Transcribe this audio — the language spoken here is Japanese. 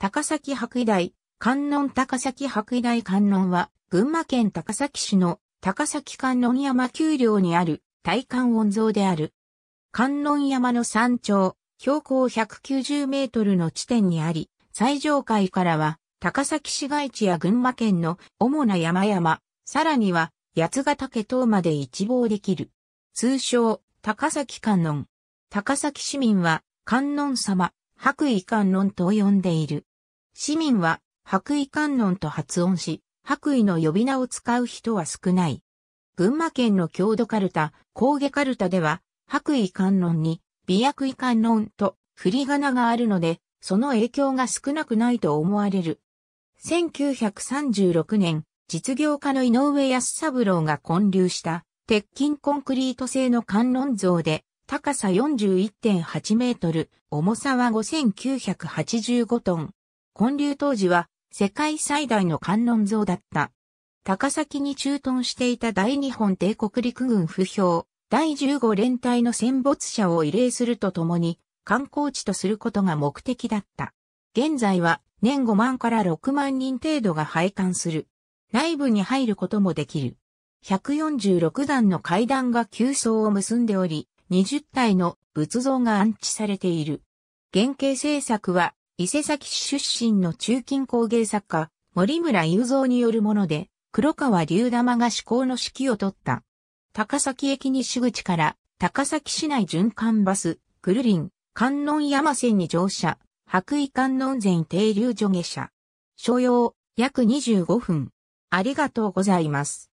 高崎白衣大、観音高崎白衣大観音は、群馬県高崎市の高崎観音山丘陵にある大観音像である。観音山の山頂、標高190メートルの地点にあり、最上階からは高崎市街地や群馬県の主な山々、さらには八ヶ岳等まで一望できる。通称、高崎観音。高崎市民は観音様、白衣観音と呼んでいる。市民は白衣観音と発音し、白衣の呼び名を使う人は少ない。群馬県の郷土カルタ、高下カルタでは、白衣観音に、美薬衣観音と振り仮名があるので、その影響が少なくないと思われる。1936年、実業家の井上康三郎が建立した鉄筋コンクリート製の観音像で高さ41.8メートル、重さは5985トン、建立当時は世界最大の観音像だった。高崎に駐屯していた大日本帝国陸軍不評、第15連隊の戦没者を慰霊するとともに、観光地とすることが目的だった。現在は年5万から6万人程度が拝観する。内部に入ることもできる。146段の階段が急層を結んでおり、20体の仏像が安置されている。原型制作は伊勢崎市出身の中近工芸作家、森村雄三によるもので、黒川龍玉が志向の指揮を取った。高崎駅西口から高崎市内循環バス、くるりん、観音山線に乗車、白衣観音前停留所下車。所要、約25分。ありがとうございます。